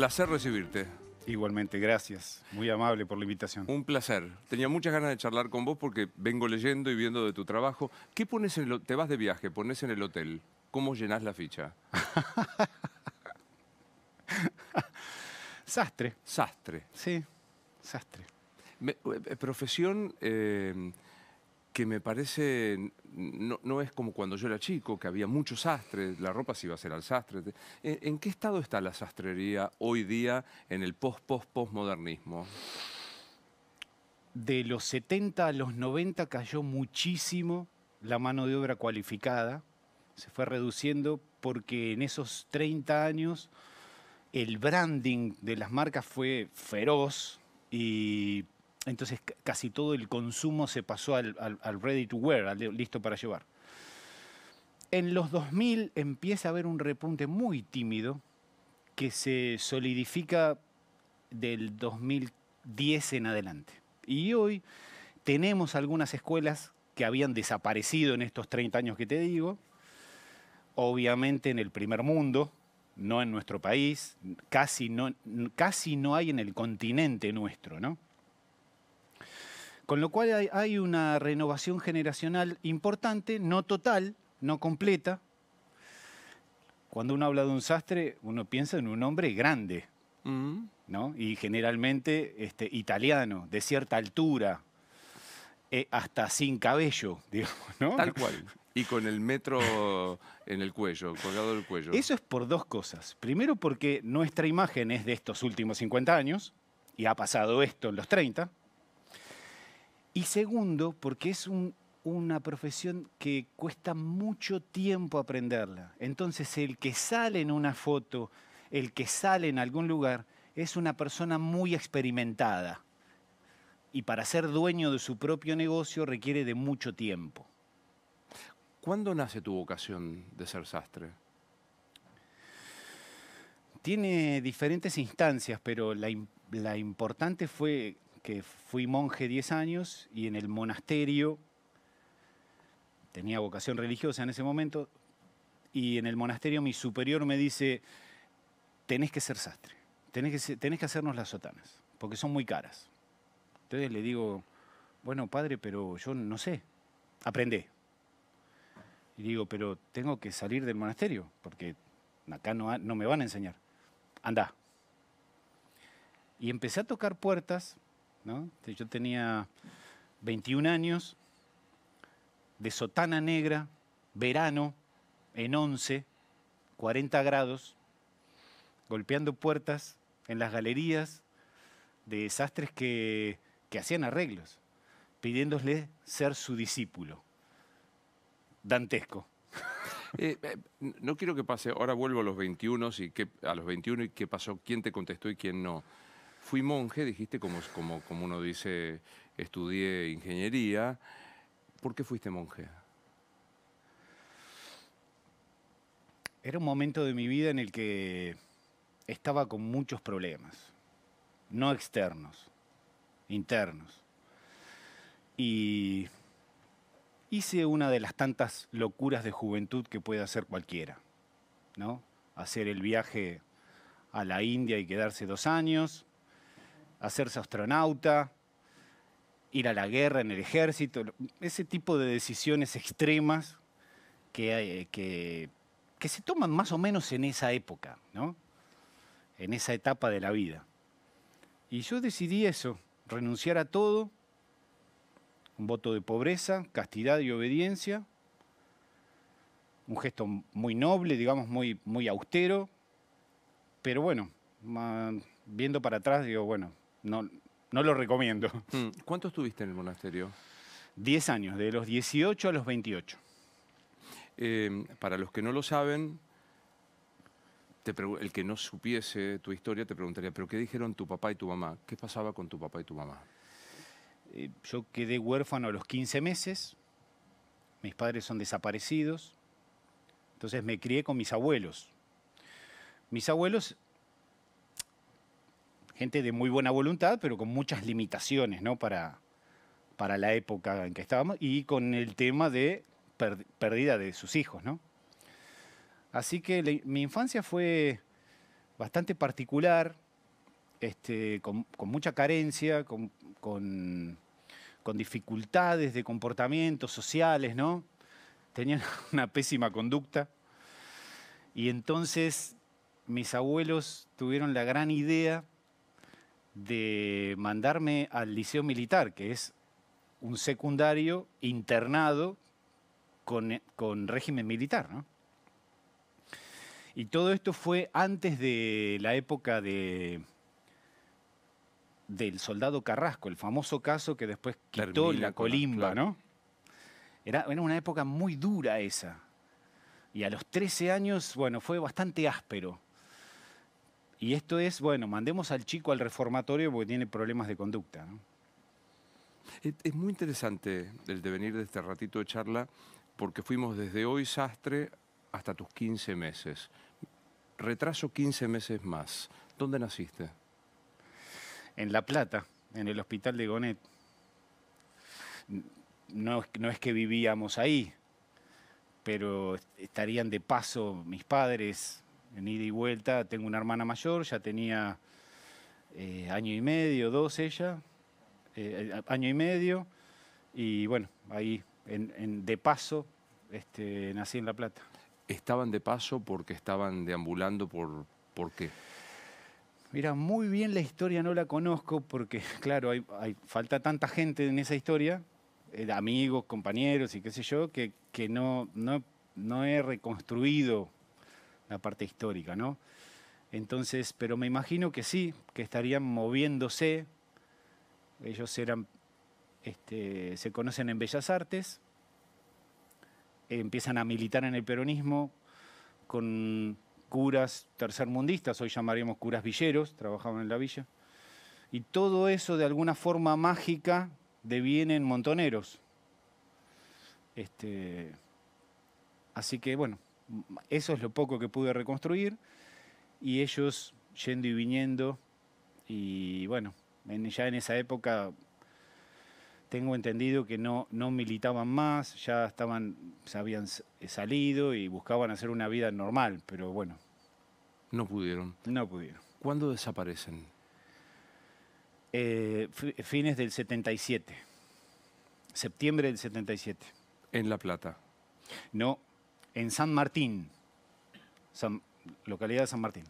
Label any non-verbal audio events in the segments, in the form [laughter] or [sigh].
placer recibirte. Igualmente, gracias. Muy amable por la invitación. Un placer. Tenía muchas ganas de charlar con vos porque vengo leyendo y viendo de tu trabajo. ¿Qué pones en el Te vas de viaje, pones en el hotel. ¿Cómo llenas la ficha? [laughs] sastre. Sastre. Sí, sastre. Eh, eh, profesión... Eh, que me parece, no, es como cuando yo era chico, que había muchos sastres, la ropa se iba a hacer al sastre. ¿En, qué estado está la sastrería hoy día en el post-post-postmodernismo? De los 70 a los 90 cayó muchísimo la mano de obra cualificada, se fue reduciendo porque en esos 30 años el branding de las marcas fue feroz y entonces casi todo el consumo se pasó al, ready to wear, al listo para llevar. En los 2000 empieza a haber un repunte muy tímido que se solidifica del 2010 en adelante. Y hoy tenemos algunas escuelas que habían desaparecido en estos 30 años que te digo, obviamente en el primer mundo, no en nuestro país, casi no, casi no hay en el continente nuestro, ¿no? Con lo cual hay, una renovación generacional importante, no total, no completa. Cuando uno habla de un sastre, uno piensa en un hombre grande, mm. ¿no? Y generalmente este, italiano, de cierta altura, eh, hasta sin cabello, [laughs] digamos, ¿no? Tal cual. Y con el metro en el cuello, colgado del cuello. Eso es por dos cosas. Primero porque nuestra imagen es de estos últimos 50 años, y ha pasado esto en los 30. Y segundo, porque es una profesión que cuesta mucho tiempo aprenderla. Entonces, el que sale en una foto, el que sale en algún lugar, es una persona muy experimentada. Y para ser dueño de su propio negocio requiere de mucho tiempo. ¿Cuándo nace tu vocación de ser sastre? Tiene diferentes instancias, pero la importante fue que fui monje 10 años y en el monasterio, tenía vocación religiosa en ese momento, y en el monasterio mi superior me dice, tenés que ser sastre, tenés que, tenés que hacernos las sotanas, porque son muy caras. Entonces le digo, bueno, padre, pero yo no sé, aprendé. Y digo, pero tengo que salir del monasterio, porque acá no, no me van a enseñar. Andá. Y empecé a tocar puertas ¿no? Yo tenía 21 años, de sotana negra, verano, en 11, 40 grados, golpeando puertas en las galerías de desastres que, hacían arreglos, pidiéndole ser su discípulo. Dantesco. [laughs] Eh, eh, no quiero que pase, ahora vuelvo a los 21 y qué, a los 21 y qué pasó, quién te contestó y quién no fui monje, dijiste, como, uno dice, estudié ingeniería. ¿Por qué fuiste monje? Era un momento de mi vida en el que estaba con muchos problemas, no externos, internos. Y hice una de las tantas locuras de juventud que puede hacer cualquiera, ¿no? Hacer el viaje a la India y quedarse dos años, hacerse astronauta, ir a la guerra en el ejército, ese tipo de decisiones extremas eh, que, se toman más o menos en esa época, en esa etapa de la vida. Y yo decidí eso, renunciar a todo, un voto de pobreza, castidad y obediencia, un gesto muy noble, digamos, muy, muy austero, pero bueno, viendo para atrás digo, bueno, no, lo recomiendo. Mm, ¿Cuánto estuviste en el monasterio? Diez años, de los 18 a los 28. Em, para los que no lo saben, el que no supiese tu historia te preguntaría, ¿pero qué dijeron tu papá y tu mamá? ¿Qué pasaba con tu papá y tu mamá? Eh, yo quedé huérfano a los 15 meses, mis padres son desaparecidos, entonces me crié con mis abuelos. Mis abuelos gente de muy buena voluntad, pero con muchas limitaciones ¿no? para, para la época en que estábamos y con el tema de pérdida de sus hijos. ¿no? Así que mi infancia fue bastante particular, este, con, mucha carencia, con, con, dificultades de comportamientos sociales, ¿no? Tenían [laughs] una pésima conducta. Y entonces mis abuelos tuvieron la gran idea de mandarme al liceo militar, que es un secundario internado con, eh, régimen militar, Y todo esto fue antes de la época de del soldado Carrasco, el famoso caso que después quitó la colimba, ¿no? Era, era, una época muy dura esa. Y a los 13 años, bueno, fue bastante áspero. Y esto es, bueno, mandemos al chico al reformatorio porque tiene problemas de conducta. Es, muy interesante el devenir de este ratito de charla porque fuimos desde hoy sastre hasta tus 15 meses. Retraso 15 meses más. ¿Dónde naciste? En La Plata, en el hospital de Gonet. No, no es que vivíamos ahí, pero estarían de paso mis padres, en ida y vuelta. Tengo una hermana mayor, ya tenía eh, año y medio, dos ella, eh, año y medio, y bueno, ahí de paso este, nací en La Plata. ¿Estaban de paso porque estaban deambulando por, por qué? Mira, muy bien la historia no la conozco porque, [laughs] claro, hay, falta tanta gente en esa historia, eh, amigos, compañeros y qué sé yo, que, no, no, no he reconstruido la parte histórica, ¿no? Entonces, pero me imagino que sí, que estarían moviéndose. Ellos eran, este, se conocen en Bellas Artes, empiezan a militar en el peronismo con curas tercermundistas, hoy llamaríamos curas villeros, trabajaban en la villa. Y todo eso de alguna forma mágica devienen montoneros. Este, así que bueno, eso es lo poco que pude reconstruir y ellos yendo y viniendo y bueno, ya en esa época tengo entendido que no, no militaban más, ya estaban, se habían eh, salido y buscaban hacer una vida normal, pero bueno. No pudieron. No pudieron. ¿Cuándo desaparecen? Eh, fines del 77, septiembre del 77. ¿En La Plata? No, en San Martín, localidad de San Martín.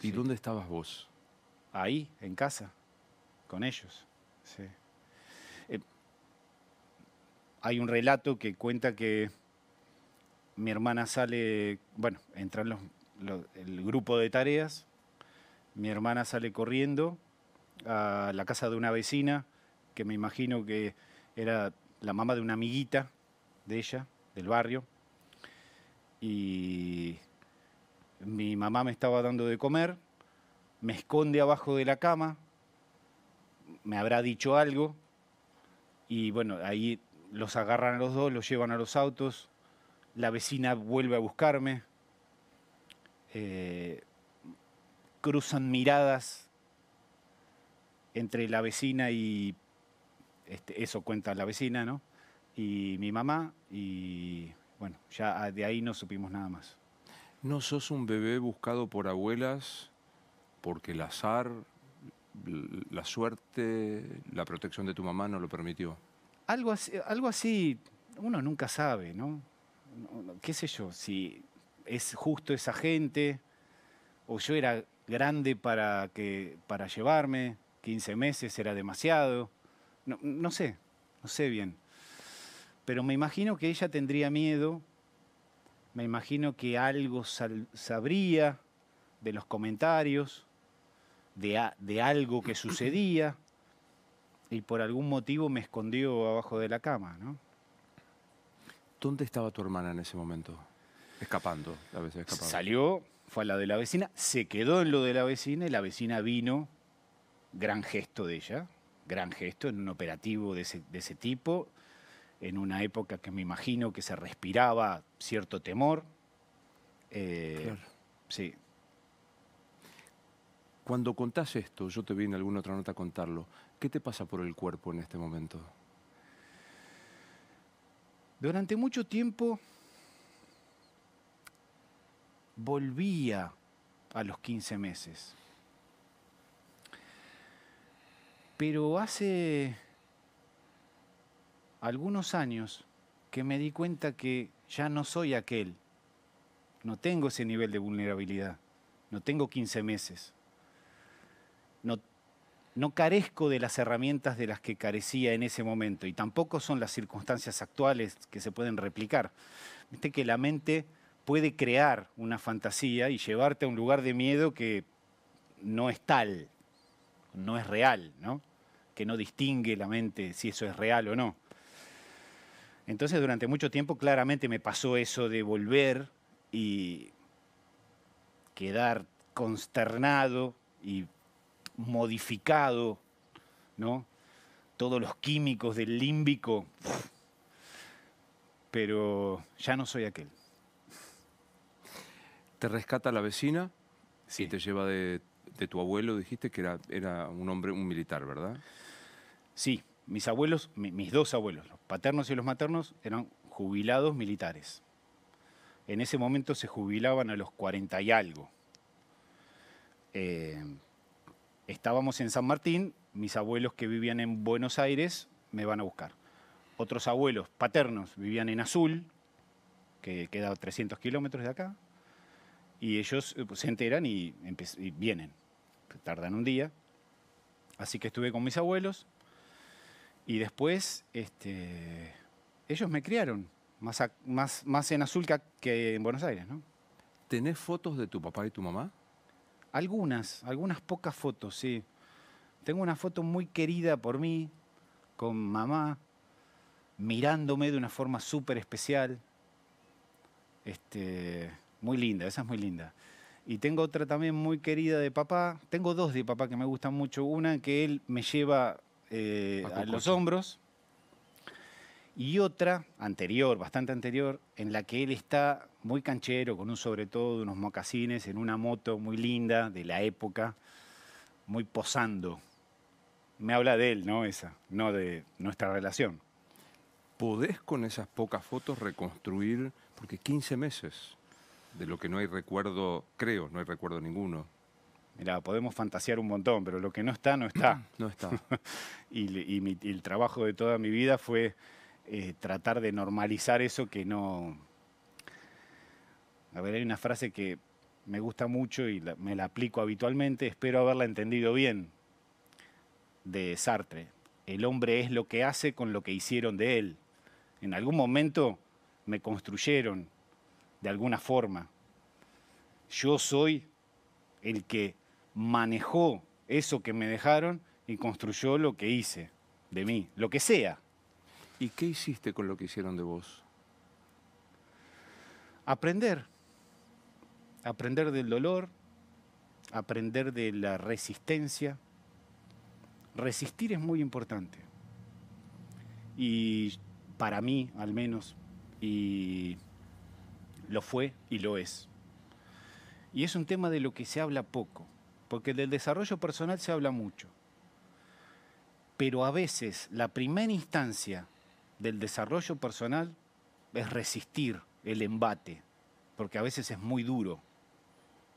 ¿Y dónde estabas vos? Ahí, en casa, con ellos. Sí. Eh, hay un relato que cuenta que mi hermana sale, bueno, entran el grupo de tareas, mi hermana sale corriendo a la casa de una vecina, que me imagino que era la mamá de una amiguita de ella, del barrio, y mi mamá me estaba dando de comer, me esconde abajo de la cama, me habrá dicho algo y bueno, ahí los agarran a los dos, los llevan a los autos, la vecina vuelve a buscarme, eh, cruzan miradas entre la vecina y, este, eso cuenta la vecina, ¿no? Y mi mamá y bueno, ya ah, de ahí no supimos nada más. ¿No sos un bebé buscado por abuelas porque el azar, la suerte, la protección de tu mamá no lo permitió? Algo así, eh, algo así uno nunca sabe, ¿no? ¿Qué sé yo? Si es justo esa gente o yo era grande para, que, para llevarme, 15 meses era demasiado, no sé, no sé bien. Pero me imagino que ella tendría miedo, me imagino que algo sabría de los comentarios, de, algo que sucedía, y por algún motivo me escondió abajo de la cama, ¿Dónde estaba tu hermana en ese momento? Escapando, Salió, fue a la de la vecina, se quedó en lo de la vecina y la vecina vino, gran gesto de ella, gran gesto en un operativo de ese tipo, en una época que me imagino que se respiraba cierto temor. Eh, claro. Sí. Cuando contás esto, yo te vi en alguna otra nota contarlo, ¿qué te pasa por el cuerpo en este momento? Durante mucho tiempo volvía a los 15 meses. Pero hace algunos años que me di cuenta que ya no soy aquel. No tengo ese nivel de vulnerabilidad. No tengo 15 meses. No, no carezco de las herramientas de las que carecía en ese momento y tampoco son las circunstancias actuales que se pueden replicar. Viste que la mente puede crear una fantasía y llevarte a un lugar de miedo que no es tal, no es real, ¿no? Que no distingue la mente si eso es real o no. Entonces durante mucho tiempo claramente me pasó eso de volver y quedar consternado y modificado, ¿no? Todos los químicos del límbico, pero ya no soy aquel. Te rescata la vecina sí. te lleva de, tu abuelo, dijiste que era, era un hombre, un militar, ¿verdad? Sí, mis abuelos, mis dos abuelos, los paternos y los maternos, eran jubilados militares. En ese momento se jubilaban a los 40 y algo. Eh, estábamos en San Martín, mis abuelos que vivían en Buenos Aires me van a buscar. Otros abuelos paternos vivían en Azul, que queda a 300 kilómetros de acá, y ellos eh, pues, se enteran y vienen. Tardan un día. Así que estuve con mis abuelos, y después, este, ellos me criaron, más, más, más en Azulca que en Buenos Aires, ¿no? ¿Tenés fotos de tu papá y tu mamá? Algunas, algunas pocas fotos, sí. Tengo una foto muy querida por mí, con mamá, mirándome de una forma súper especial. Este, muy linda, esa es muy linda. Y tengo otra también muy querida de papá. Tengo dos de papá que me gustan mucho. Una que él me lleva eh, a los hombros. Y otra, anterior, bastante anterior, en la que él está muy canchero, con un sobre todo, de unos mocasines, en una moto muy linda de la época, muy posando. Me habla de él, ¿no? Esa, no de nuestra relación. ¿Podés con esas pocas fotos reconstruir, porque 15 meses, de lo que no hay recuerdo, creo, no hay recuerdo ninguno, Mira, podemos fantasear un montón, pero lo que no está, no está. [clears throat] No está. [laughs] y, el trabajo de toda mi vida fue eh, tratar de normalizar eso que no... A ver, hay una frase que me gusta mucho y me la aplico habitualmente, espero haberla entendido bien, de Sartre. El hombre es lo que hace con lo que hicieron de él. En algún momento me construyeron de alguna forma. Yo soy el que manejó eso que me dejaron y construyó lo que hice de mí, lo que sea. ¿Y qué hiciste con lo que hicieron de vos? Aprender. Aprender del dolor, aprender de la resistencia. Resistir es muy importante. Y para mí, al menos, y lo fue y lo es. Y es un tema de lo que se habla poco porque del desarrollo personal se habla mucho, pero a veces la primera instancia del desarrollo personal es resistir el embate, porque a veces es muy duro,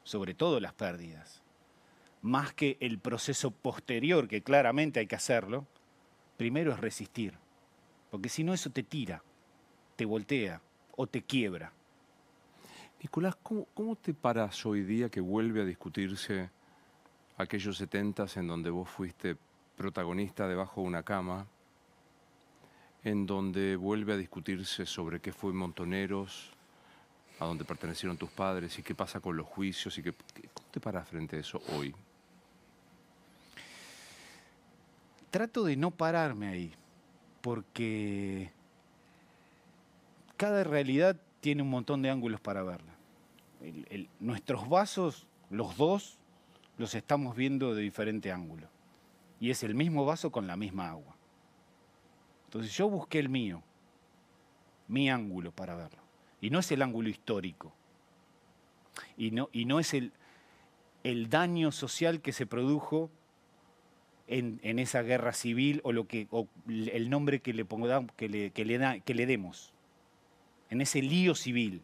sobre todo las pérdidas, más que el proceso posterior, que claramente hay que hacerlo, primero es resistir, porque si no eso te tira, te voltea o te quiebra. Nicolás, ¿cómo, te paras hoy día que vuelve a discutirse aquellos setentas en donde vos fuiste protagonista debajo de una cama, en donde vuelve a discutirse sobre qué fue Montoneros, a dónde pertenecieron tus padres y qué pasa con los juicios y qué, ¿cómo te paras frente a eso hoy? Trato de no pararme ahí, porque cada realidad tiene un montón de ángulos para verla. nuestros vasos, los dos, los estamos viendo de diferente ángulo. Y es el mismo vaso con la misma agua. Entonces yo busqué el mío, mi ángulo para verlo. Y no es el ángulo histórico. Y no, y no es el, daño social que se produjo en, esa guerra civil o, lo que, el nombre que le, que, le que le demos, en ese lío civil.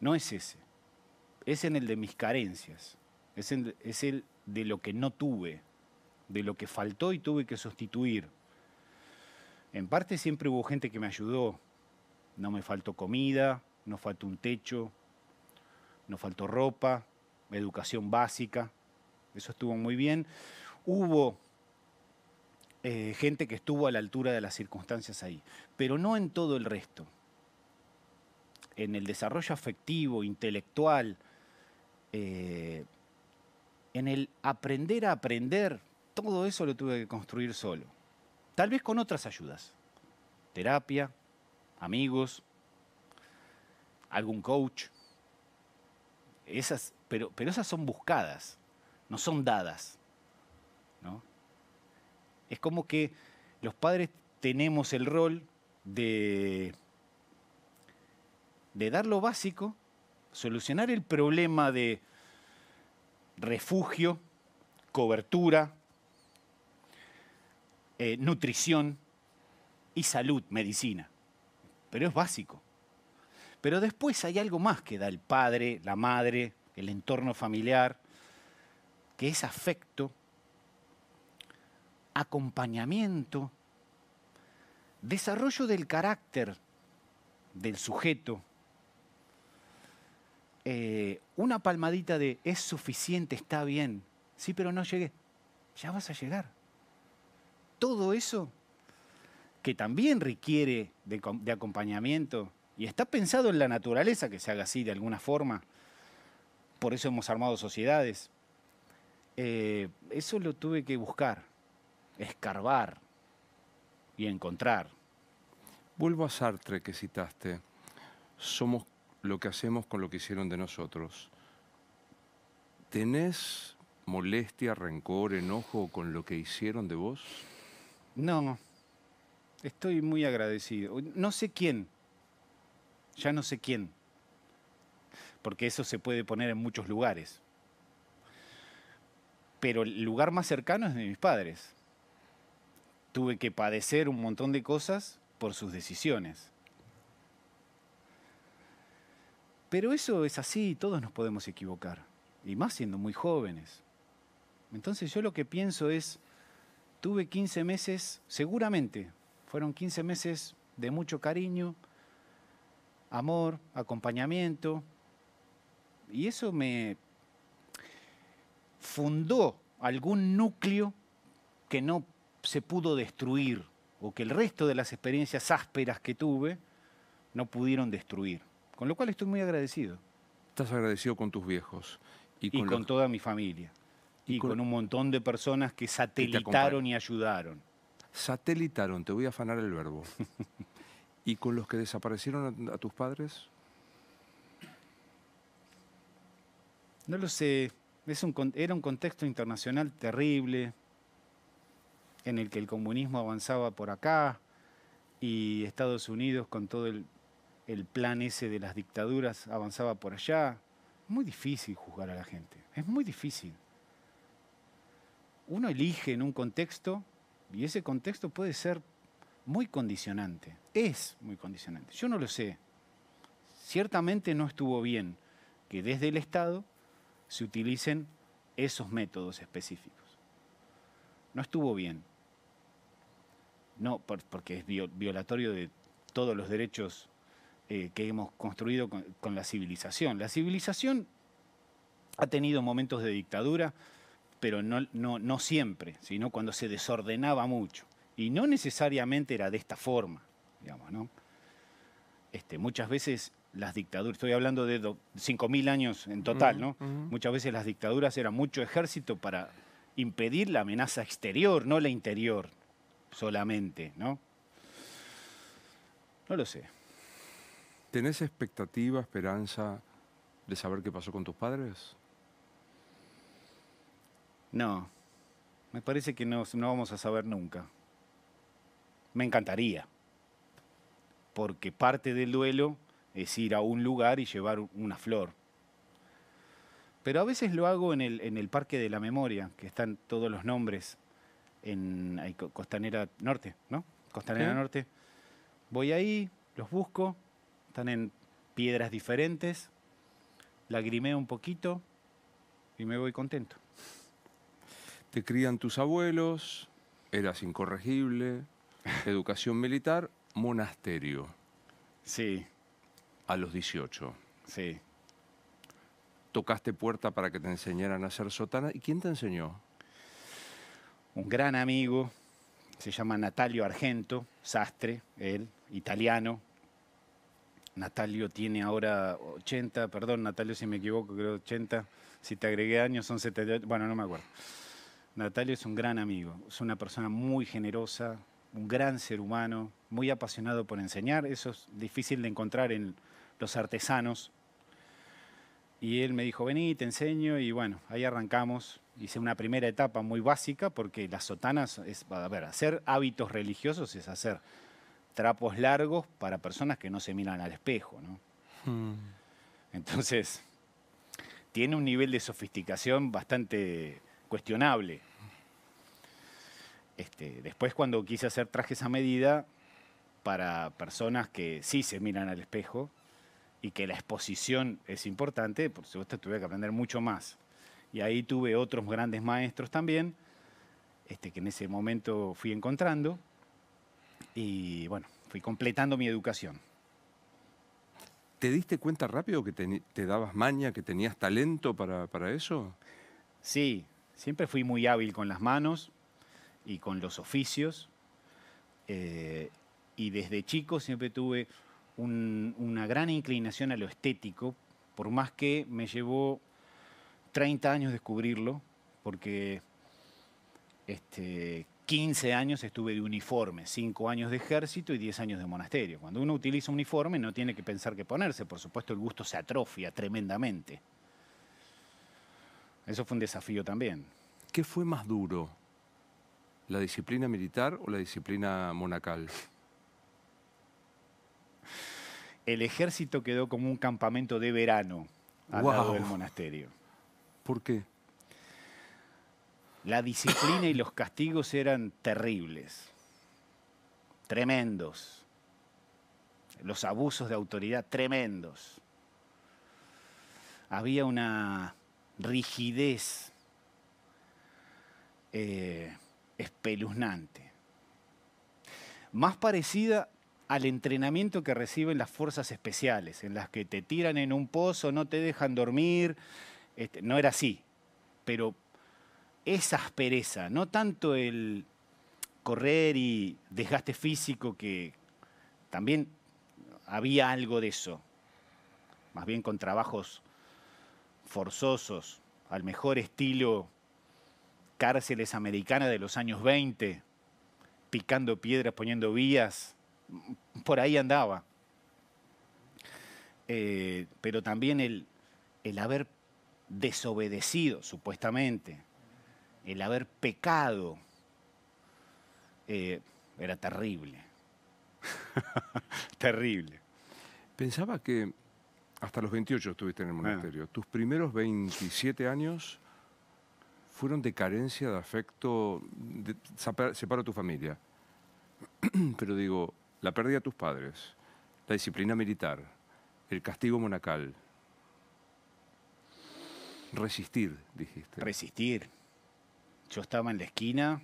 No es ese, es en el de mis carencias es el, de lo que no tuve, de lo que faltó y tuve que sustituir. En parte siempre hubo gente que me ayudó. No me faltó comida, no faltó un techo, no faltó ropa, educación básica. Eso estuvo muy bien. Hubo eh, gente que estuvo a la altura de las circunstancias ahí, pero no en todo el resto. En el desarrollo afectivo, intelectual, eh, en el aprender a aprender, todo eso lo tuve que construir solo. Tal vez con otras ayudas. Terapia, amigos, algún coach. Esas, pero, pero esas son buscadas, no son dadas. ¿no? Es como que los padres tenemos el rol de, de dar lo básico, solucionar el problema de refugio, cobertura, eh, nutrición y salud, medicina. Pero es básico. Pero después hay algo más que da el padre, la madre, el entorno familiar, que es afecto, acompañamiento, desarrollo del carácter del sujeto, eh, una palmadita de es suficiente, está bien, sí, pero no llegué, ya vas a llegar. Todo eso que también requiere de, acompañamiento y está pensado en la naturaleza que se haga así de alguna forma, por eso hemos armado sociedades, eh, eso lo tuve que buscar, escarbar y encontrar. Vuelvo a Sartre que citaste. Somos lo que hacemos con lo que hicieron de nosotros. ¿Tenés molestia, rencor, enojo con lo que hicieron de vos? No, estoy muy agradecido. No sé quién, ya no sé quién, porque eso se puede poner en muchos lugares. Pero el lugar más cercano es de mis padres. Tuve que padecer un montón de cosas por sus decisiones. Pero eso es así, todos nos podemos equivocar, y más siendo muy jóvenes. Entonces yo lo que pienso es, tuve 15 meses, seguramente, fueron 15 meses de mucho cariño, amor, acompañamiento, y eso me fundó algún núcleo que no se pudo destruir o que el resto de las experiencias ásperas que tuve no pudieron destruir con lo cual estoy muy agradecido. Estás agradecido con tus viejos. Y con, toda mi familia. Y, con... un montón de personas que satelitaron y, ayudaron. Satelitaron, te voy a afanar el verbo. [laughs] ¿Y con los que desaparecieron a, tus padres? No lo sé. era un contexto internacional terrible en el que el comunismo avanzaba por acá y Estados Unidos con todo el el plan ese de las dictaduras avanzaba por allá. Muy difícil juzgar a la gente, es muy difícil. Uno elige en un contexto y ese contexto puede ser muy condicionante, es muy condicionante. Yo no lo sé. Ciertamente no estuvo bien que desde el Estado se utilicen esos métodos específicos. No estuvo bien. No, porque es violatorio de todos los derechos eh, que hemos construido con, la civilización. La civilización ha tenido momentos de dictadura, pero no, siempre, sino cuando se desordenaba mucho. Y no necesariamente era de esta forma, digamos, ¿no? Este, muchas veces las dictaduras, estoy hablando de 5.000 años en total, ¿no? Muchas veces las dictaduras eran mucho ejército para impedir la amenaza exterior, no la interior solamente, ¿no? No lo sé. ¿Tenés expectativa, esperanza de saber qué pasó con tus padres? No, me parece que no, vamos a saber nunca. Me encantaría, porque parte del duelo es ir a un lugar y llevar una flor. Pero a veces lo hago en el, Parque de la Memoria, que están todos los nombres en Costanera Norte, ¿no? Costanera Norte. Voy ahí, los busco, están en piedras diferentes, lagrimeo un poquito y me voy contento. Te crían tus abuelos, eras incorregible, [laughs] educación militar, monasterio. Sí. A los 18. Sí. Tocaste puerta para que te enseñaran a hacer sotana. ¿Y quién te enseñó? Un gran amigo, se llama Natalio Argento, sastre, él, italiano, Natalio tiene ahora 80, perdón Natalio si me equivoco, creo 80, si te agregué años son 78, bueno, no me acuerdo. Natalio es un gran amigo, es una persona muy generosa, un gran ser humano, muy apasionado por enseñar, eso es difícil de encontrar en los artesanos. Y él me dijo, vení, te enseño, y bueno, ahí arrancamos. Hice una primera etapa muy básica, porque las sotanas, es, a ver, hacer hábitos religiosos es hacer trapos largos para personas que no se miran al espejo, ¿no? Hmm. Entonces, tiene un nivel de sofisticación bastante cuestionable. Este, después cuando quise hacer trajes a medida para personas que sí se miran al espejo y que la exposición es importante, por supuesto tuve que aprender mucho más. Y ahí tuve otros grandes maestros también, este, que en ese momento fui encontrando y bueno, fui completando mi educación. ¿Te diste cuenta rápido que te, dabas maña, que tenías talento para, eso? Sí, siempre fui muy hábil con las manos y con los oficios. Eh, y desde chico siempre tuve una gran inclinación a lo estético, por más que me llevó 30 años descubrirlo, porque este, 15 años estuve de uniforme, 5 años de ejército y 10 años de monasterio. Cuando uno utiliza uniforme no tiene que pensar qué ponerse, por supuesto el gusto se atrofia tremendamente. Eso fue un desafío también. ¿Qué fue más duro? ¿La disciplina militar o la disciplina monacal? El ejército quedó como un campamento de verano al lado del monasterio. ¿Por qué? La disciplina y los castigos eran terribles, tremendos. Los abusos de autoridad, tremendos. Había una rigidez eh, espeluznante, más parecida al entrenamiento que reciben las fuerzas especiales, en las que te tiran en un pozo, no te dejan dormir. Este, no era así, pero esa aspereza, no tanto el correr y desgaste físico que también había algo de eso, más bien con trabajos forzosos, al mejor estilo cárceles americanas de los años 20, picando piedras, poniendo vías, por ahí andaba. Eh, pero también el haber desobedecido, supuestamente, el haber pecado eh, era terrible. [laughs] terrible. Pensaba que hasta los 28 estuviste en el ah. monasterio. Tus primeros 27 años fueron de carencia de afecto, de, a tu familia. [clears throat] Pero digo, la pérdida de tus padres, la disciplina militar, el castigo monacal. Resistir, dijiste. Resistir yo estaba en la esquina,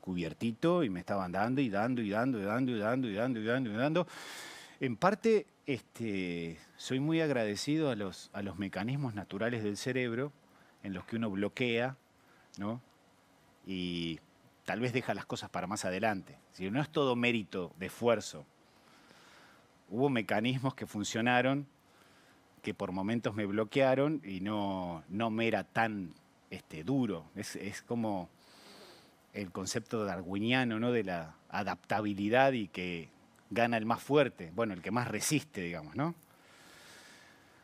cubiertito, y me estaban dando y dando y dando y dando y dando y dando y dando En parte, este, soy muy agradecido a los, a los mecanismos naturales del cerebro en los que uno bloquea, ¿no? Y tal vez deja las cosas para más adelante. Si no es todo mérito de esfuerzo. Hubo mecanismos que funcionaron, que por momentos me bloquearon y no, no me era tan este, duro. Es, como el concepto darwiniano ¿no? de la adaptabilidad y que gana el más fuerte, bueno, el que más resiste, digamos, ¿no?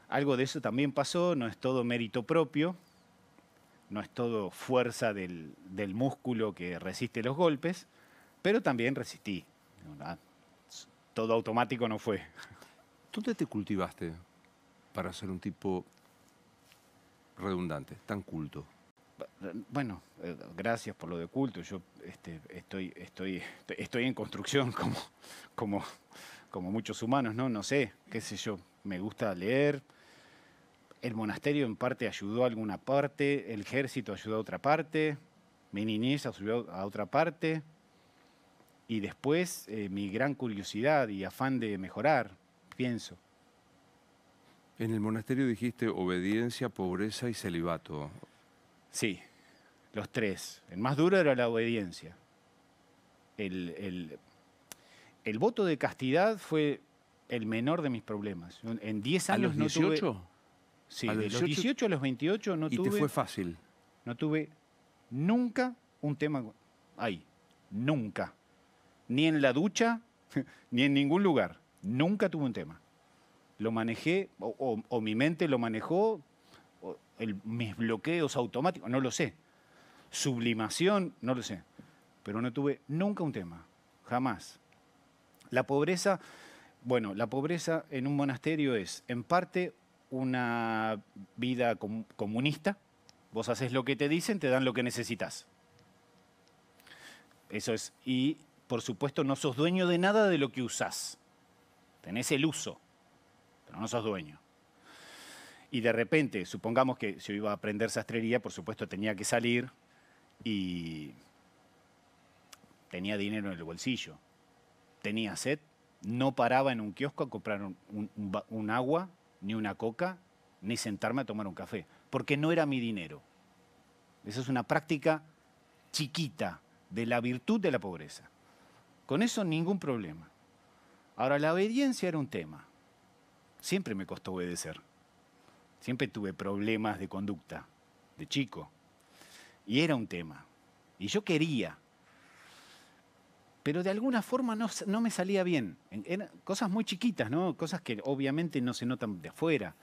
Algo de eso también pasó, no es todo mérito propio, no es todo fuerza del, músculo que resiste los golpes, pero también resistí. Ah, todo automático no fue. ¿Dónde te cultivaste para ser un tipo redundante, tan culto? bueno, eh, gracias por lo de culto. Yo este, estoy, estoy, estoy en construcción como, como, como muchos humanos, ¿no? No sé, qué sé yo, me gusta leer. El monasterio en parte ayudó a alguna parte, el ejército ayudó a otra parte, mi niñez ayudó a otra parte, y después eh, mi gran curiosidad y afán de mejorar, pienso. En el monasterio dijiste obediencia, pobreza y celibato. Sí, los tres. El más duro era la obediencia. El, voto de castidad fue el menor de mis problemas. En 10 años ¿A los 18? sí, los de los 18 a los 28 no tuve... Y te fue fácil. No tuve nunca un tema ahí. Nunca. Ni en la ducha, [laughs] ni en ningún lugar. Nunca tuve un tema. Lo manejé, o mi mente lo manejó el, mis bloqueos automáticos, no lo sé. Sublimación, no lo sé. Pero no tuve nunca un tema, jamás. La pobreza, bueno, la pobreza en un monasterio es en parte una vida comunista. Vos haces lo que te dicen, te dan lo que necesitas. Eso es. Y por supuesto no sos dueño de nada de lo que usás. Tenés el uso, pero no sos dueño y de repente, supongamos que yo iba a aprender sastrería, por supuesto tenía que salir y tenía dinero en el bolsillo, tenía sed, no paraba en un kiosco a comprar un, un agua, ni una coca, ni sentarme a tomar un café, porque no era mi dinero. Esa es una práctica chiquita de la virtud de la pobreza. Con eso ningún problema. Ahora, la obediencia era un tema. Siempre me costó obedecer. Siempre tuve problemas de conducta, de chico. Y era un tema. Y yo quería. Pero de alguna forma no, me salía bien. Eran cosas muy chiquitas, ¿no? Cosas que obviamente no se notan de afuera.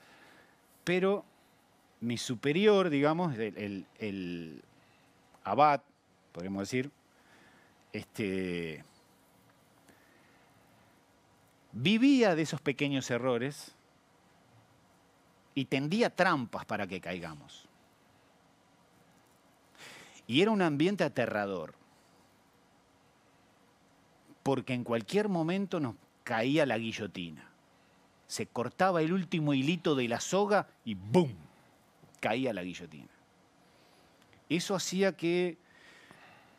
Pero mi superior, digamos, el, abad, podríamos decir, este, vivía de esos pequeños errores y tendía trampas para que caigamos. Y era un ambiente aterrador, porque en cualquier momento nos caía la guillotina. Se cortaba el último hilito de la soga y ¡boom! Caía la guillotina. Eso hacía que,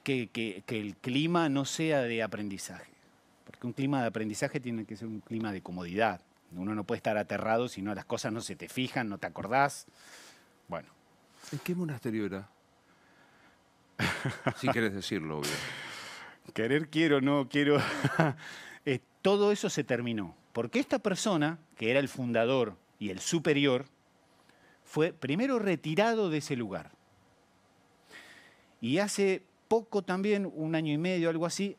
que, que el clima no sea de aprendizaje, porque un clima de aprendizaje tiene que ser un clima de comodidad, uno no puede estar aterrado si no las cosas no se te fijan, no te acordás. Bueno. ¿En qué monasterio era? si querés decirlo, obvio. Querer quiero, no quiero. [laughs] todo eso se terminó. Porque esta persona, que era el fundador y el superior, fue primero retirado de ese lugar. Y hace poco también, un año y medio, algo así,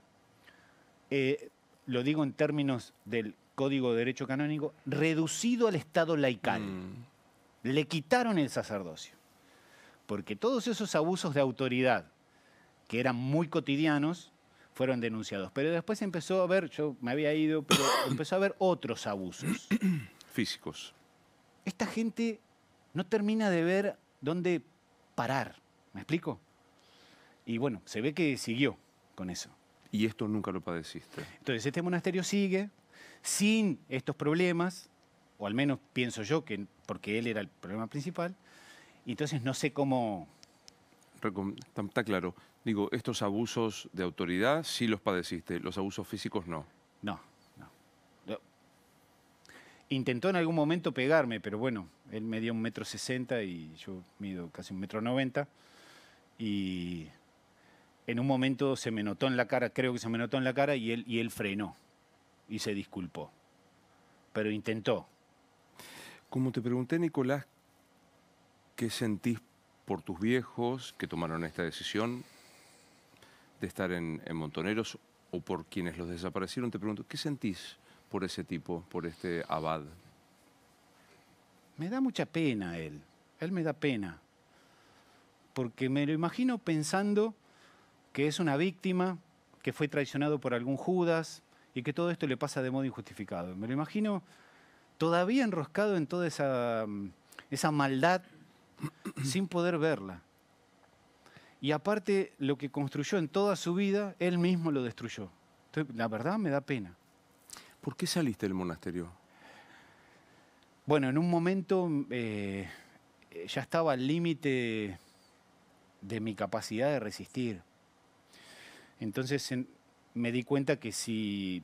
eh, lo digo en términos del Código de Derecho Canónico, reducido al Estado laical. Mm. Le quitaron el sacerdocio. Porque todos esos abusos de autoridad, que eran muy cotidianos, fueron denunciados. Pero después empezó a ver, yo me había ido, pero [coughs] empezó a ver otros abusos. [coughs] Físicos. Esta gente no termina de ver dónde parar. ¿Me explico? Y bueno, se ve que siguió con eso. Y esto nunca lo padeciste. Entonces, este monasterio sigue, sin estos problemas, o al menos pienso yo que porque él era el problema principal, entonces no sé cómo... Está claro. Digo, estos abusos de autoridad sí los padeciste, los abusos físicos no. No, no. Intentó en algún momento pegarme, pero bueno, él medía un metro sesenta y yo mido casi un metro noventa. Y en un momento se me notó en la cara, creo que se me notó en la cara y él, y él frenó y se disculpó. Pero intentó. Como te pregunté, Nicolás, ¿qué sentís por tus viejos que tomaron esta decisión de estar en, Montoneros o por quienes los desaparecieron? Te pregunto, ¿qué sentís por ese tipo, por este abad? Me da mucha pena él, él me da pena, porque me lo imagino pensando que es una víctima, que fue traicionado por algún Judas, y que todo esto le pasa de modo injustificado. Me lo imagino todavía enroscado en toda esa, mm, maldad [clears throat] sin poder verla. Y aparte, lo que construyó en toda su vida, él mismo lo destruyó. la verdad me da pena. ¿Por qué saliste del monasterio? Bueno, en un momento eh, ya estaba al límite de mi capacidad de resistir. Entonces, en, me di cuenta que si,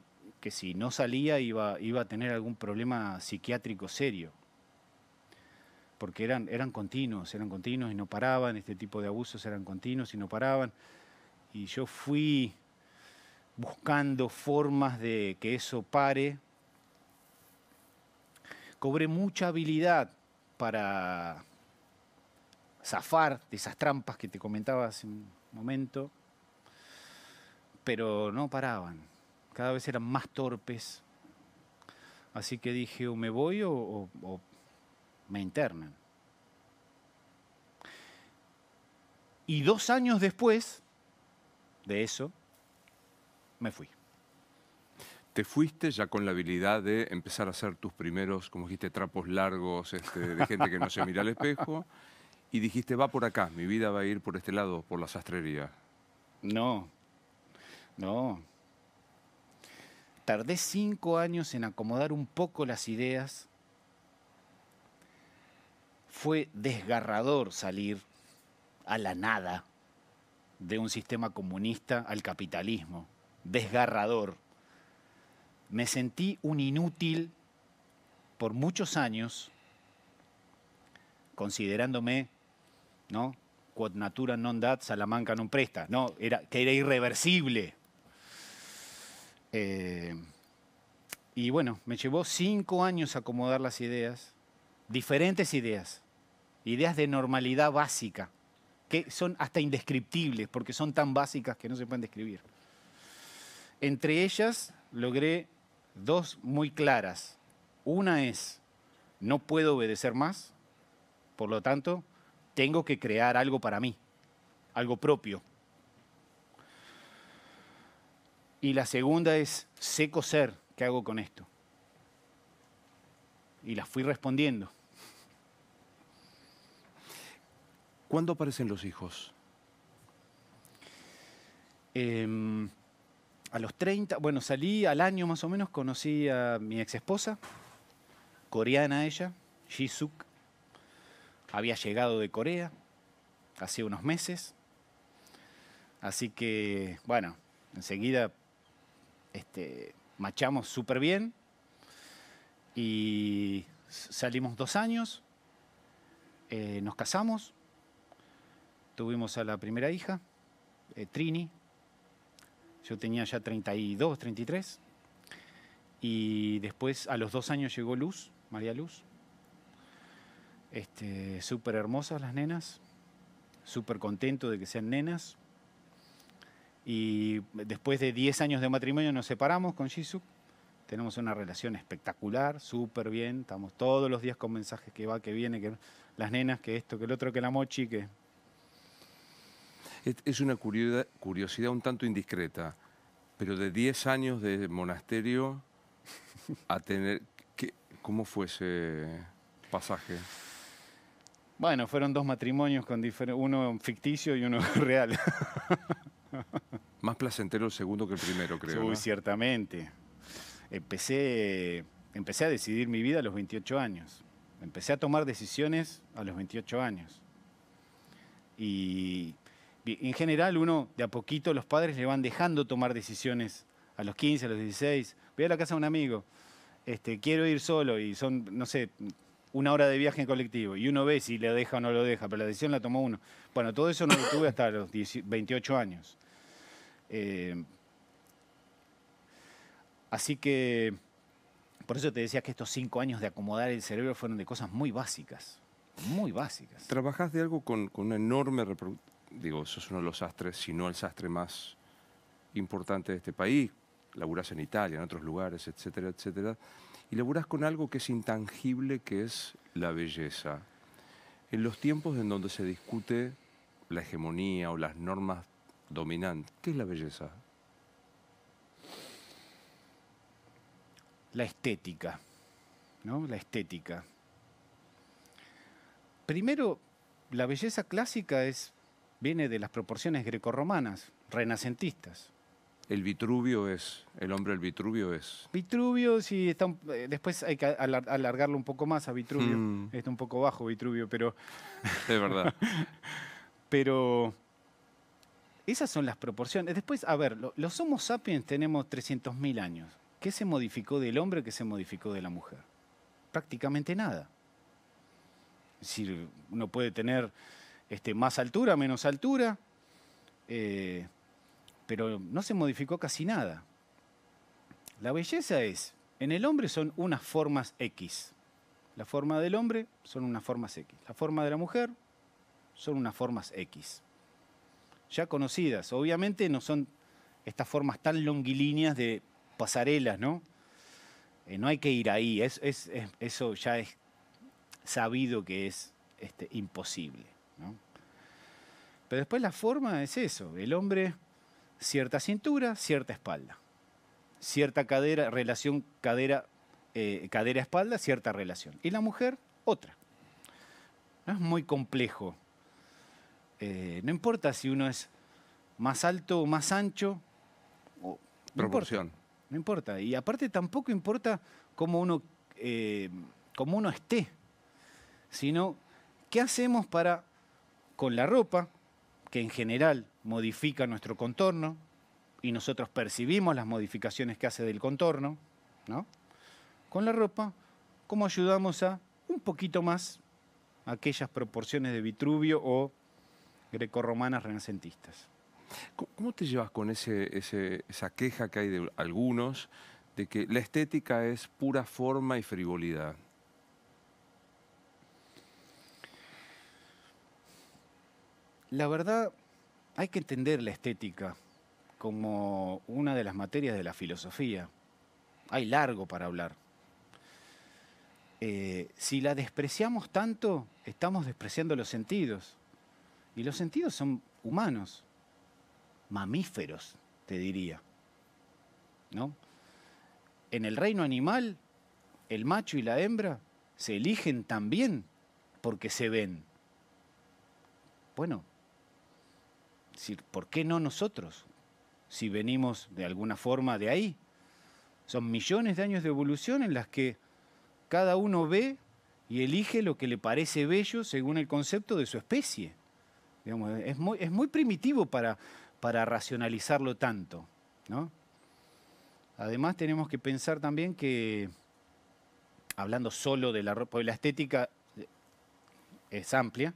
no salía iba, iba a tener algún problema psiquiátrico serio. Porque eran, eran continuos, eran continuos y no paraban, este tipo de abusos eran continuos y no paraban. Y yo fui buscando formas de que eso pare. Cobré mucha habilidad para zafar de esas trampas que te comentaba hace un momento pero no paraban. Cada vez eran más torpes. Así que dije, o me voy o, me internan. Y dos años después de eso, me fui. Te fuiste ya con la habilidad de empezar a hacer tus primeros, como dijiste, trapos largos este, de gente que no se mira al espejo. Y dijiste, va por acá, mi vida va a ir por este lado, por la sastrería. No, no. Tardé cinco años en acomodar un poco las ideas. Fue desgarrador salir a la nada de un sistema comunista al capitalismo. Desgarrador. Me sentí un inútil por muchos años, considerándome, ¿no? Quod natura non dat, Salamanca non presta. No, era, que era irreversible. Eh, y bueno, me llevó cinco años acomodar las ideas, diferentes ideas, ideas de normalidad básica, que son hasta indescriptibles, porque son tan básicas que no se pueden describir. Entre ellas logré dos muy claras. Una es, no puedo obedecer más, por lo tanto, tengo que crear algo para mí, algo propio. Y la segunda es, sé coser, ¿qué hago con esto? Y la fui respondiendo. ¿Cuándo aparecen los hijos? Em, a los 30, bueno, salí al año más o menos, conocí a mi ex esposa, coreana ella, ji Había llegado de Corea hace unos meses. Así que, bueno, enseguida este, machamos súper bien y salimos dos años, eh, nos casamos, tuvimos a la primera hija, eh, Trini, yo tenía ya 32, 33, y después a los dos años llegó Luz, María Luz, súper este, hermosas las nenas, súper contento de que sean nenas. Y después de 10 años de matrimonio nos separamos con Jisoo. Tenemos una relación espectacular, súper bien. Estamos todos los días con mensajes que va, que viene, que las nenas, que esto, que el otro, que la mochi, que... Es una curiosidad un tanto indiscreta, pero de 10 años de monasterio a tener... ¿qué, ¿Cómo fue ese pasaje? Bueno, fueron dos matrimonios, con uno ficticio y uno [laughs] real. Más placentero el segundo que el primero, creo. Uy, ciertamente. Empecé, empecé a decidir mi vida a los 28 años. Empecé a tomar decisiones a los 28 años. Y en general uno, de a poquito, los padres le van dejando tomar decisiones a los 15, a los 16. Voy a la casa de un amigo, este, quiero ir solo y son, no sé, una hora de viaje en colectivo y uno ve si le deja o no lo deja, pero la decisión la tomó uno. Bueno, todo eso no lo tuve hasta los 28 años. Eh, así que, por eso te decía que estos cinco años de acomodar el cerebro fueron de cosas muy básicas, muy básicas. Trabajás de algo con, una enorme digo, sos uno de los sastres, si no el sastre más importante de este país, laburás en Italia, en otros lugares, etcétera, etcétera, y laburás con algo que es intangible, que es la belleza. En los tiempos en donde se discute la hegemonía o las normas dominante. ¿Qué es la belleza? La estética, ¿no? La estética. Primero, la belleza clásica es, viene de las proporciones grecorromanas, renacentistas. El Vitruvio es, el hombre el Vitruvio es. Vitruvio, sí, está eh, después hay que alargarlo un poco más a Vitruvio. Mm. Está un poco bajo Vitruvio, pero... Es verdad. [laughs] pero esas son las proporciones. Después, a ver, los Homo sapiens tenemos 300.000 años. ¿Qué se modificó del hombre? ¿Qué se modificó de la mujer? Prácticamente nada. Es decir, uno puede tener este, más altura, menos altura, eh, pero no se modificó casi nada. La belleza es, en el hombre son unas formas X. La forma del hombre son unas formas X. La forma de la mujer son unas formas X ya conocidas. Obviamente no son estas formas tan longuilíneas de pasarelas, ¿no? Eh, no hay que ir ahí, eso ya es sabido que es este, imposible. Pero después la forma es eso, el hombre cierta cintura, cierta espalda, cierta cadera, relación cadera, eh, cadera-espalda, cierta relación. Y la mujer, otra. es muy complejo eh, no importa si uno es más alto o más ancho. O, Proporción. no importa. Y aparte tampoco importa cómo uno, eh, cómo uno esté, sino qué hacemos para, con la ropa, que en general modifica nuestro contorno, y nosotros percibimos las modificaciones que hace del contorno, ¿no? Con la ropa, cómo ayudamos a un poquito más aquellas proporciones de Vitruvio o grecorromanas renacentistas. ¿Cómo te llevas con ese, esa queja que hay de algunos de que la estética es pura forma y frivolidad? La verdad, hay que entender la estética como una de las materias de la filosofía. Hay largo para hablar. Eh, si la despreciamos tanto, estamos despreciando los sentidos. Y los sentidos son humanos, mamíferos, te diría. ¿No? En el reino animal, el macho y la hembra se eligen también porque se ven. Bueno, ¿por qué no nosotros? Si venimos de alguna forma de ahí. Son millones de años de evolución en las que cada uno ve y elige lo que le parece bello según el concepto de su especie es, muy, primitivo para, para racionalizarlo tanto. Además tenemos que pensar también que, hablando solo de la ropa, la estética eh, es amplia,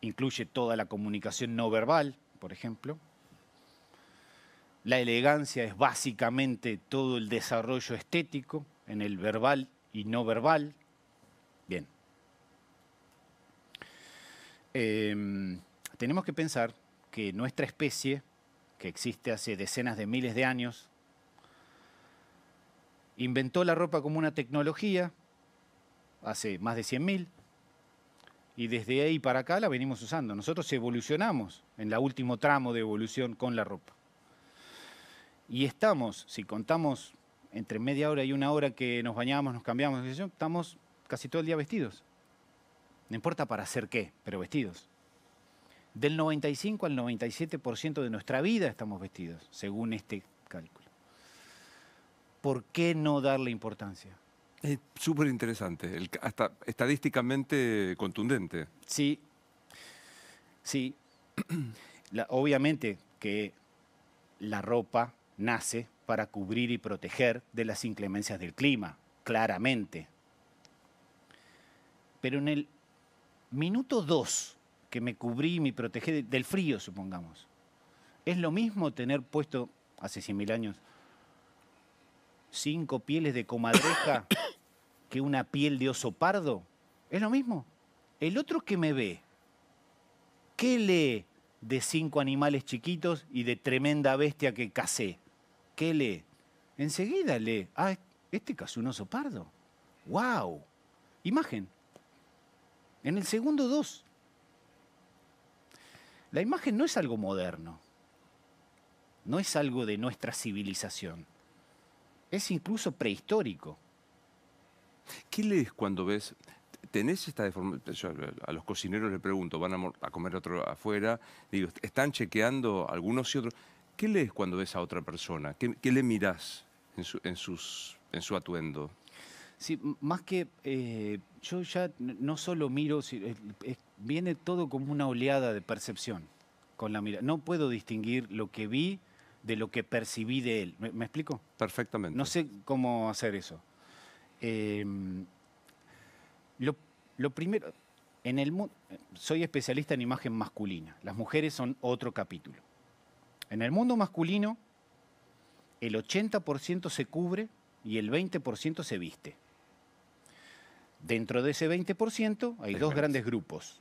incluye toda la comunicación no verbal, por ejemplo. La elegancia es básicamente todo el desarrollo estético en el verbal y no verbal. Bien. Em, tenemos que pensar que nuestra especie, que existe hace decenas de miles de años, inventó la ropa como una tecnología hace más de 100.000 y desde ahí para acá la venimos usando. Nosotros evolucionamos en el último tramo de evolución con la ropa. Y estamos, si contamos entre media hora y una hora que nos bañamos, nos cambiamos, estamos casi todo el día vestidos no importa para hacer qué, pero vestidos. Del 95 al 97% de nuestra vida estamos vestidos, según este cálculo. ¿Por qué no darle importancia? Es súper interesante, hasta estadísticamente contundente. Sí, sí. [clears throat] obviamente que la ropa nace para cubrir y proteger de las inclemencias del clima, claramente. Pero en el Minuto dos que me cubrí, me protegí del frío, supongamos. ¿Es lo mismo tener puesto, hace 100.000 años, cinco pieles de comadreja [coughs] que una piel de oso pardo? ¿Es lo mismo? El otro que me ve, ¿qué lee de cinco animales chiquitos y de tremenda bestia que casé? ¿Qué lee? Enseguida lee, ah, este casó un oso pardo. ¡Wow! Imagen. En el segundo dos. La imagen no es algo moderno, no es algo de nuestra civilización, es incluso prehistórico. ¿Qué lees cuando ves ¿Tenés esta deformación? a los cocineros le pregunto, van a, comer otro afuera, digo, están chequeando algunos y otros. ¿Qué lees cuando ves a otra persona? ¿Qué, le mirás en su atuendo? Sí, más que eh, yo ya no solo miro, viene todo como una oleada de percepción con la mirada. No puedo distinguir lo que vi de lo que percibí de él. ¿Me, explico? Perfectamente. No sé cómo hacer eso. Em, lo, primero, en el mundo, soy especialista en imagen masculina. Las mujeres son otro capítulo. En el mundo masculino, el 80% se cubre y el 20% se viste. Dentro de ese 20% hay dos grandes grupos.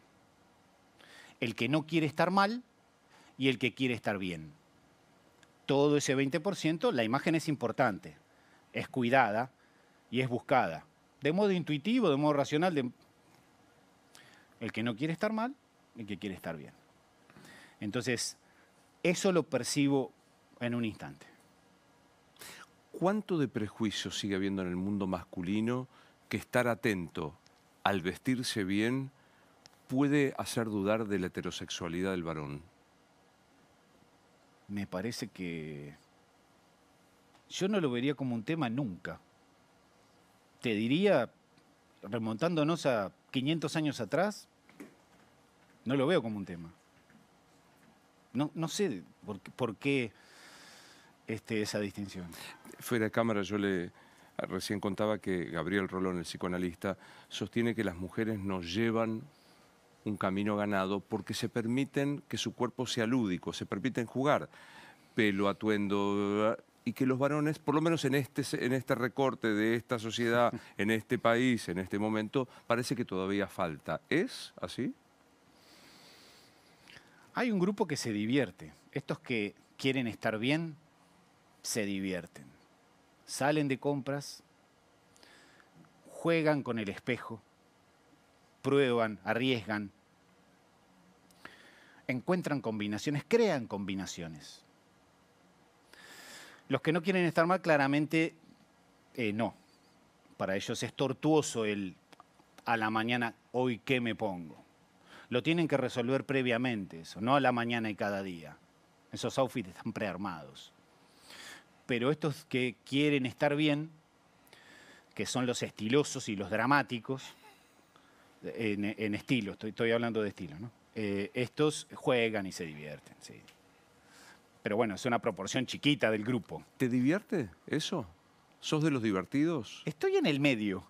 El que no quiere estar mal y el que quiere estar bien. Todo ese 20%, la imagen es importante, es cuidada y es buscada. De modo intuitivo, de modo racional, el que no quiere estar mal, el que quiere estar bien. Entonces, eso lo percibo en un instante. ¿Cuánto de prejuicio sigue habiendo en el mundo masculino? que estar atento al vestirse bien puede hacer dudar de la heterosexualidad del varón? Me parece que yo no lo vería como un tema nunca. Te diría, remontándonos a 500 años atrás, no lo veo como un tema. No, no sé por, qué este, esa distinción. Fuera de cámara yo le, Recién contaba que Gabriel Rolón, el psicoanalista, sostiene que las mujeres nos llevan un camino ganado porque se permiten que su cuerpo sea lúdico, se permiten jugar pelo, atuendo, y que los varones, por lo menos en este, en este recorte de esta sociedad, [laughs] en este país, en este momento, parece que todavía falta. ¿Es así? Hay un grupo que se divierte. Estos que quieren estar bien, se divierten salen de compras, juegan con el espejo, prueban, arriesgan, encuentran combinaciones, crean combinaciones. Los que no quieren estar mal, claramente eh, no. Para ellos es tortuoso el a la mañana, hoy qué me pongo. Lo tienen que resolver previamente eso, no a la mañana y cada día. Esos outfits están prearmados pero estos que quieren estar bien, que son los estilosos y los dramáticos, en, estilo, estoy, hablando de estilo, ¿no? Eh, estos juegan y se divierten, sí. Pero bueno, es una proporción chiquita del grupo. ¿Te divierte eso? ¿Sos de los divertidos? Estoy en el medio.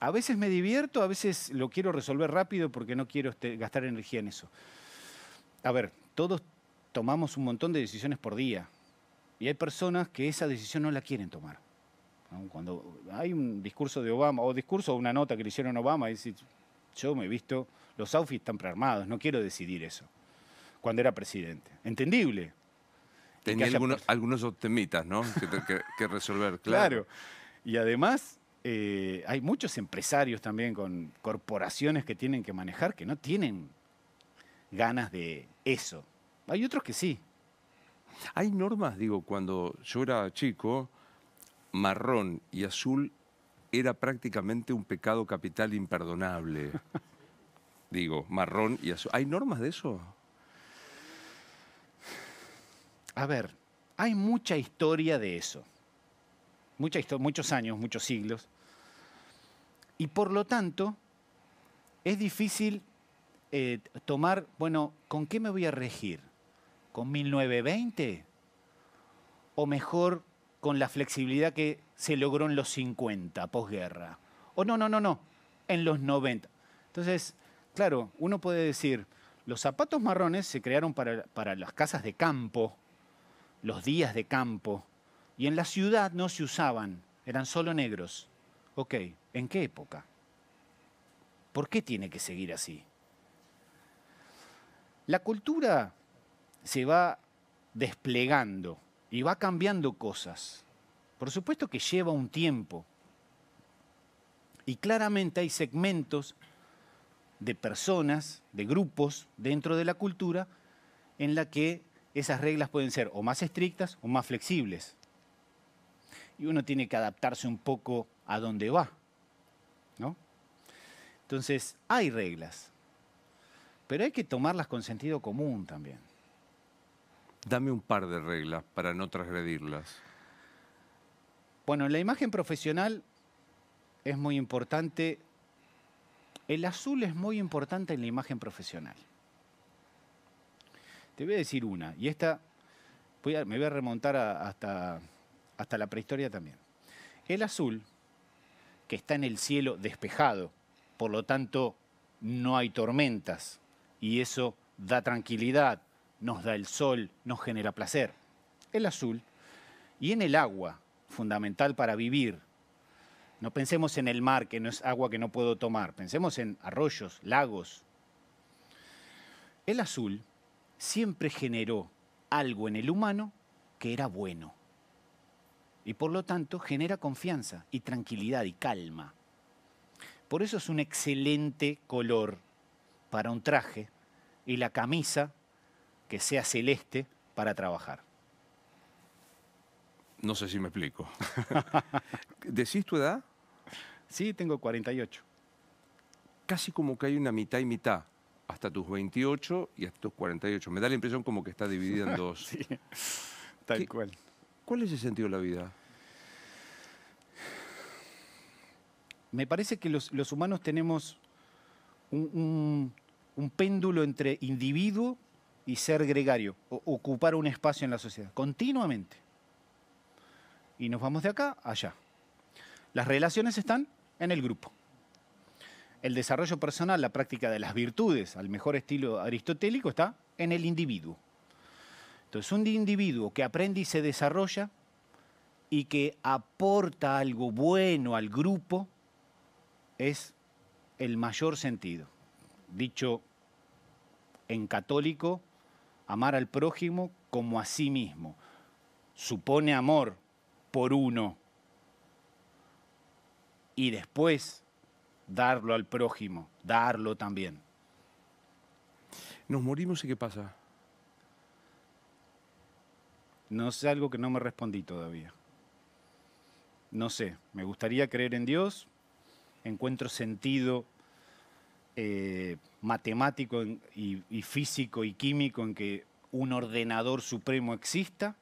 A veces me divierto, a veces lo quiero resolver rápido porque no quiero este, gastar energía en eso. A ver, todos tomamos un montón de decisiones por día y hay personas que esa decisión no la quieren tomar. Cuando hay un discurso de Obama, o discurso o una nota que le hicieron a Obama, y yo me he visto, los outfits están prearmados, no quiero decidir eso, cuando era presidente. Entendible. Tenía algunos, temitas, ¿no? que, resolver, [laughs] claro. Claro. Y además, eh, hay muchos empresarios también con corporaciones que tienen que manejar que no tienen ganas de eso. Hay otros que sí, hay normas, digo, cuando yo era chico, marrón y azul era prácticamente un pecado capital imperdonable. [laughs] digo, marrón y azul. ¿Hay normas de eso? A ver, hay mucha historia de eso. Mucha muchos años, muchos siglos. Y por lo tanto, es difícil eh, tomar, bueno, ¿con qué me voy a regir? con 1920? ¿O mejor con la flexibilidad que se logró en los 50, posguerra? ¿O no, no, no, no, en los 90? Entonces, claro, uno puede decir, los zapatos marrones se crearon para, para las casas de campo, los días de campo, y en la ciudad no se usaban, eran solo negros. Ok, ¿en qué época? ¿Por qué tiene que seguir así? La cultura se va desplegando y va cambiando cosas. Por supuesto que lleva un tiempo. Y claramente hay segmentos de personas, de grupos dentro de la cultura en la que esas reglas pueden ser o más estrictas o más flexibles. Y uno tiene que adaptarse un poco a dónde va. ¿no? Entonces, hay reglas, pero hay que tomarlas con sentido común también. Dame un par de reglas para no transgredirlas. Bueno, la imagen profesional es muy importante. El azul es muy importante en la imagen profesional. Te voy a decir una, y esta me voy a remontar hasta, hasta la prehistoria también. El azul, que está en el cielo despejado, por lo tanto no hay tormentas, y eso da tranquilidad, nos da el sol, nos genera placer. El azul. Y en el agua, fundamental para vivir. No pensemos en el mar, que no es agua que no puedo tomar. Pensemos en arroyos, lagos. El azul siempre generó algo en el humano que era bueno. Y por lo tanto genera confianza y tranquilidad y calma. Por eso es un excelente color para un traje y la camisa que sea celeste para trabajar. No sé si me explico. [laughs] ¿Decís tu edad? Sí, tengo 48. Casi como que hay una mitad y mitad, hasta tus 28 y hasta tus 48. Me da la impresión como que está dividida en [laughs] dos. sí, tal cual. ¿Cuál es el sentido de la vida? Me parece que los, humanos tenemos un, un péndulo entre individuo y ser gregario, ocupar un espacio en la sociedad, continuamente. Y nos vamos de acá allá. Las relaciones están en el grupo. El desarrollo personal, la práctica de las virtudes al mejor estilo aristotélico está en el individuo. Entonces, un individuo que aprende y se desarrolla y que aporta algo bueno al grupo es el mayor sentido. Dicho en católico, amar al prójimo como a sí mismo. Supone amor por uno y después darlo al prójimo, darlo también. Nos morimos y qué pasa. No sé algo que no me respondí todavía. No sé, me gustaría creer en Dios, encuentro sentido eh, matemático y, físico y químico en que un ordenador supremo exista,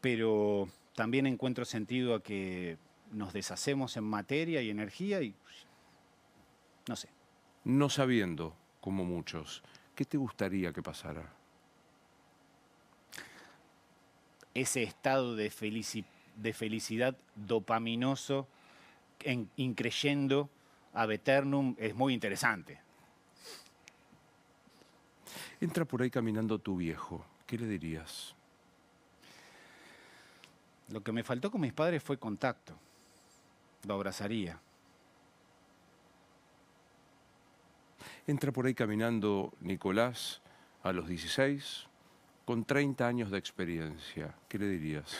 pero también encuentro sentido a que nos deshacemos en materia y energía y no sé. No sabiendo, como muchos, ¿qué te gustaría que pasara? Ese estado de, felicidad dopaminoso, en, increyendo a eternum es muy interesante. Entra por ahí caminando tu viejo. ¿Qué le dirías? Lo que me faltó con mis padres fue contacto. Lo abrazaría. Entra por ahí caminando Nicolás a los 16, con 30 años de experiencia. ¿Qué le dirías?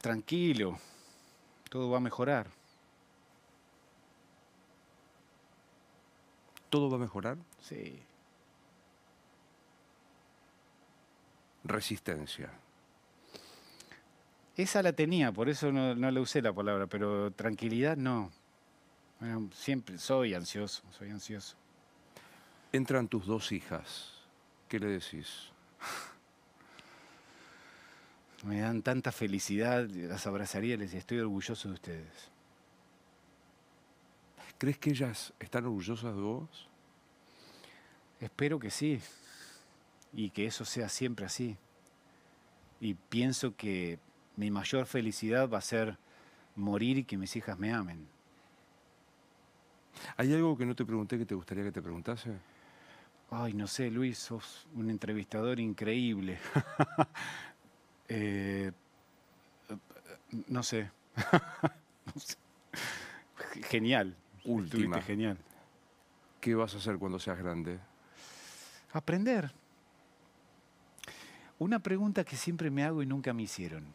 Tranquilo, todo va a mejorar. ¿Todo va a mejorar? Sí. Resistencia. Esa la tenía, por eso no, le usé la palabra, pero tranquilidad no. siempre soy ansioso, soy ansioso. Entran tus dos hijas. ¿Qué le decís? me dan tanta felicidad, las abrazaría y les estoy orgulloso de ustedes. ¿Crees que ellas están orgullosas de vos? Espero que sí, y que eso sea siempre así. Y pienso que mi mayor felicidad va a ser morir y que mis hijas me amen. ¿Hay algo que no te pregunté que te gustaría que te preguntase? Ay, no sé, Luis, sos un entrevistador increíble. [laughs] Eh, no sé. [laughs] genial. Última. genial. ¿Qué vas a hacer cuando seas grande? Aprender. Una pregunta que siempre me hago y nunca me hicieron.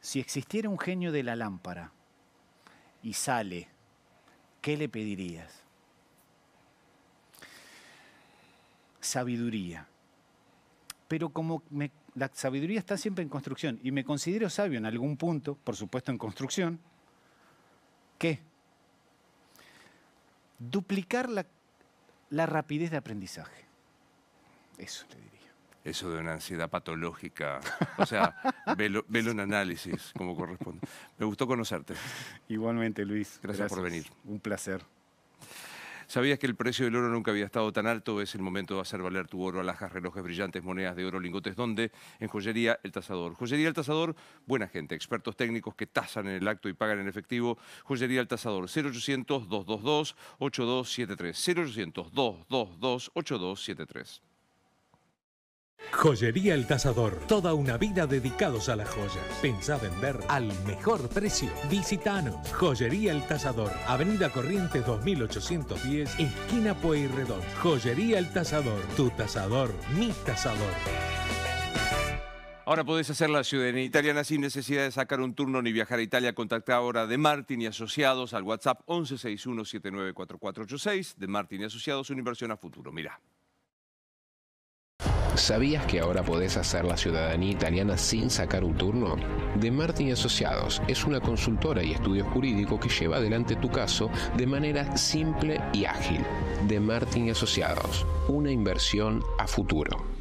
Si existiera un genio de la lámpara y sale, ¿qué le pedirías? Sabiduría pero como la sabiduría está siempre en construcción y me considero sabio en algún punto, por supuesto en construcción, ¿qué? Duplicar la, rapidez de aprendizaje. Eso le diría. Eso de una ansiedad patológica. O sea, [laughs] velo, velo, en análisis, como corresponde. Me gustó conocerte. Igualmente, Luis. Gracias. por venir. Un placer. ¿Sabías que el precio del oro nunca había estado tan alto? Es el momento de hacer valer tu oro, alhajas, relojes brillantes, monedas de oro, lingotes. ¿Dónde? En Joyería El Tasador. Joyería El Tasador, buena gente, expertos técnicos que tasan en el acto y pagan en efectivo. Joyería El Tazador, 0800-222-8273. 0800-222-8273. Joyería El Tazador. Toda una vida dedicados a las joyas. Pensá vender al mejor precio. Visitanos. Joyería El Tazador. Avenida Corrientes 2810, esquina Pueyrredón. Joyería El Tazador. Tu tazador, mi tazador. Ahora podés hacer la ciudadanía italiana sin necesidad de sacar un turno ni viajar a Italia. Contacta ahora de Martin y Asociados al WhatsApp 1161 794486 de Martin y Asociados, una inversión a futuro. Mira. ¿Sabías que ahora podés hacer la ciudadanía italiana sin sacar un turno? De Martin Asociados es una consultora y estudio jurídico que lleva adelante tu caso de manera simple y ágil. De Martin Asociados, una inversión a futuro.